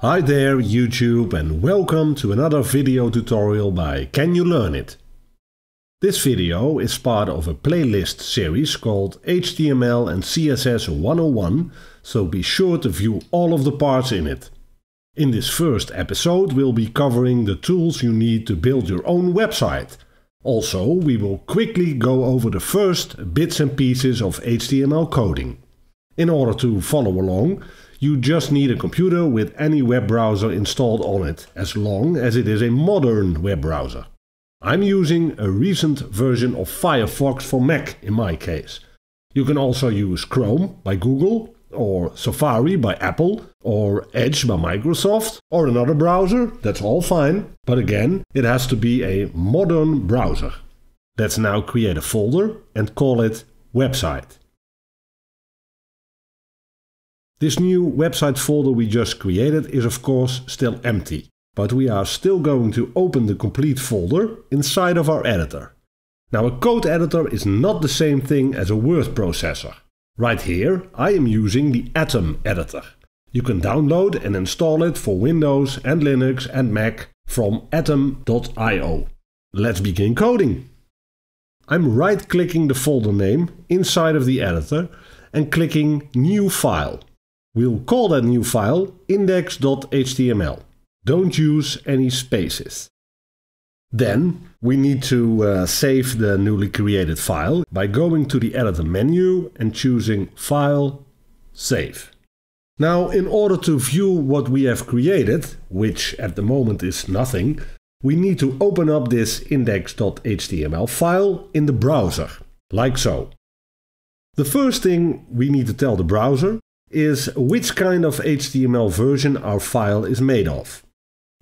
Hi there YouTube and welcome to another video tutorial by Can You Learn It? This video is part of a playlist series called HTML and CSS 101, so be sure to view all of the parts in it. In this first episode we'll be covering the tools you need to build your own website. Also, we will quickly go over the first bits and pieces of HTML coding. In order to follow along, you just need a computer with any web browser installed on it, as long as it is a modern web browser. I'm using a recent version of Firefox for Mac in my case. You can also use Chrome by Google, or Safari by Apple, or Edge by Microsoft, or another browser, that's all fine. But again, it has to be a modern browser. Let's now create a folder and call it website. This new website folder we just created is of course still empty, but we are still going to open the complete folder inside of our editor. Now a code editor is not the same thing as a word processor. Right here I am using the Atom editor. You can download and install it for Windows and Linux and Mac from atom.io. Let's begin coding. I'm right clicking the folder name inside of the editor and clicking New File. We'll call that new file index.html. Don't use any spaces. Then we need to uh, save the newly created file by going to the editor menu and choosing File, Save. Now in order to view what we have created, which at the moment is nothing, we need to open up this index.html file in the browser, like so. The first thing we need to tell the browser is which kind of HTML version our file is made of.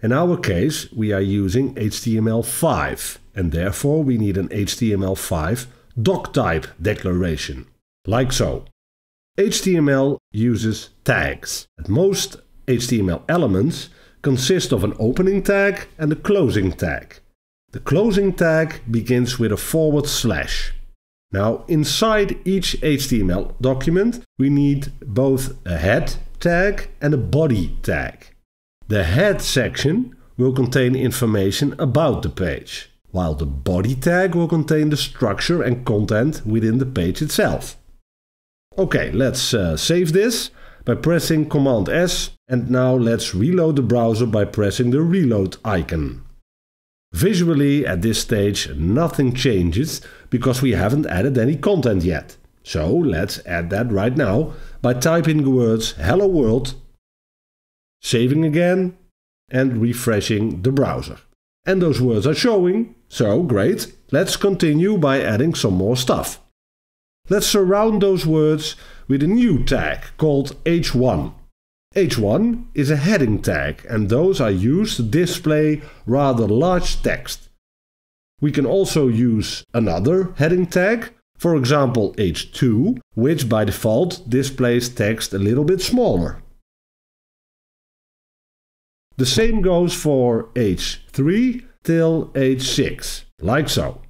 In our case, we are using HTML5, and therefore we need an HTML5 doc type declaration, like so. HTML uses tags. At most, HTML elements consist of an opening tag and a closing tag. The closing tag begins with a forward slash, now, inside each HTML document, we need both a head tag and a body tag. The head section will contain information about the page, while the body tag will contain the structure and content within the page itself. Okay, let's uh, save this by pressing Command S and now let's reload the browser by pressing the reload icon. Visually, at this stage, nothing changes because we haven't added any content yet. So let's add that right now by typing the words hello world, saving again and refreshing the browser. And those words are showing, so great. Let's continue by adding some more stuff. Let's surround those words with a new tag called h1 H1 is a heading tag and those are used to display rather large text. We can also use another heading tag, for example H2, which by default displays text a little bit smaller. The same goes for H3 till H6, like so.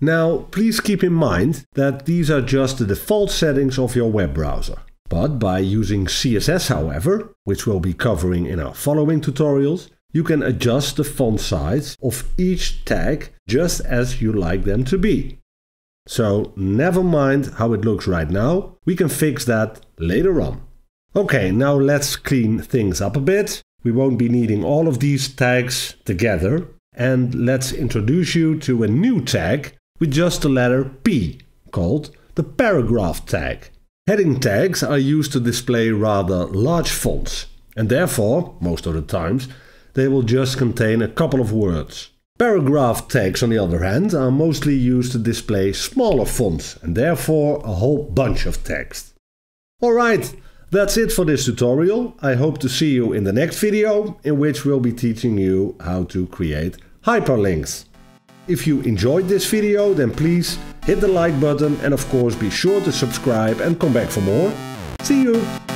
Now, please keep in mind that these are just the default settings of your web browser. But by using CSS, however, which we'll be covering in our following tutorials, you can adjust the font size of each tag just as you like them to be. So never mind how it looks right now, we can fix that later on. Okay, now let's clean things up a bit. We won't be needing all of these tags together. And let's introduce you to a new tag with just the letter P, called the paragraph tag. Heading tags are used to display rather large fonts, and therefore, most of the times, they will just contain a couple of words. Paragraph tags, on the other hand, are mostly used to display smaller fonts, and therefore a whole bunch of text. Alright, that's it for this tutorial. I hope to see you in the next video, in which we'll be teaching you how to create hyperlinks. If you enjoyed this video then please hit the like button and of course be sure to subscribe and come back for more. See you!